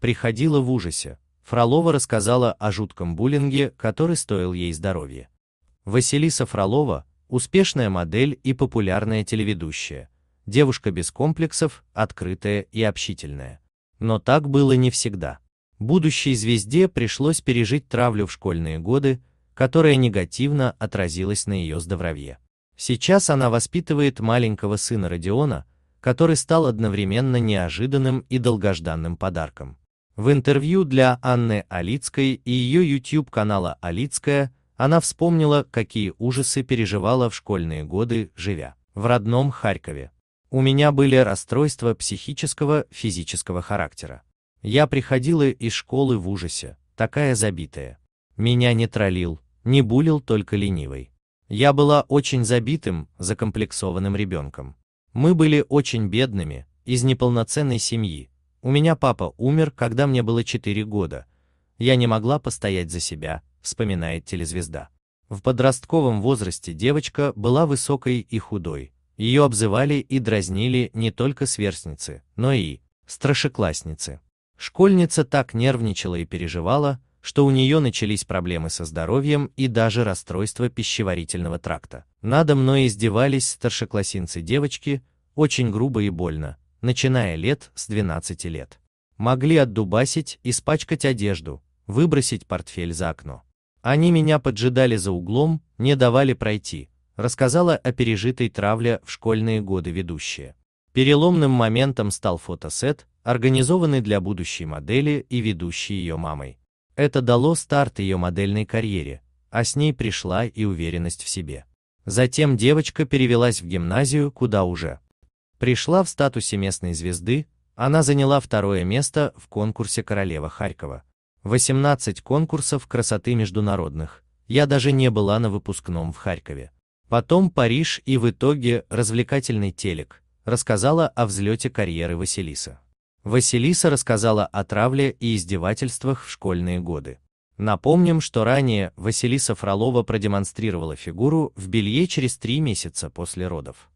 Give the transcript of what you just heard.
приходила в ужасе. Фролова рассказала о жутком буллинге, который стоил ей здоровья. Василиса Фролова – успешная модель и популярная телеведущая, девушка без комплексов, открытая и общительная. Но так было не всегда. Будущей звезде пришлось пережить травлю в школьные годы, которая негативно отразилась на ее здоровье. Сейчас она воспитывает маленького сына Родиона, который стал одновременно неожиданным и долгожданным подарком. В интервью для Анны Алицкой и ее YouTube канала Алицкая она вспомнила, какие ужасы переживала в школьные годы, живя в родном Харькове. У меня были расстройства психического, физического характера. Я приходила из школы в ужасе, такая забитая. Меня не троллил, не булил только ленивый. Я была очень забитым, закомплексованным ребенком. Мы были очень бедными, из неполноценной семьи, у меня папа умер, когда мне было 4 года. Я не могла постоять за себя, вспоминает телезвезда. В подростковом возрасте девочка была высокой и худой. Ее обзывали и дразнили не только сверстницы, но и старшеклассницы. Школьница так нервничала и переживала, что у нее начались проблемы со здоровьем и даже расстройство пищеварительного тракта. Надо мной издевались старшеклассницы девочки, очень грубо и больно, начиная лет с 12 лет. Могли отдубасить, испачкать одежду, выбросить портфель за окно. Они меня поджидали за углом, не давали пройти, рассказала о пережитой травле в школьные годы ведущая. Переломным моментом стал фотосет, организованный для будущей модели и ведущей ее мамой. Это дало старт ее модельной карьере, а с ней пришла и уверенность в себе. Затем девочка перевелась в гимназию, куда уже пришла в статусе местной звезды, она заняла второе место в конкурсе «Королева Харькова». 18 конкурсов красоты международных, я даже не была на выпускном в Харькове. Потом Париж и в итоге развлекательный телек, рассказала о взлете карьеры Василиса. Василиса рассказала о травле и издевательствах в школьные годы. Напомним, что ранее Василиса Фролова продемонстрировала фигуру в белье через три месяца после родов.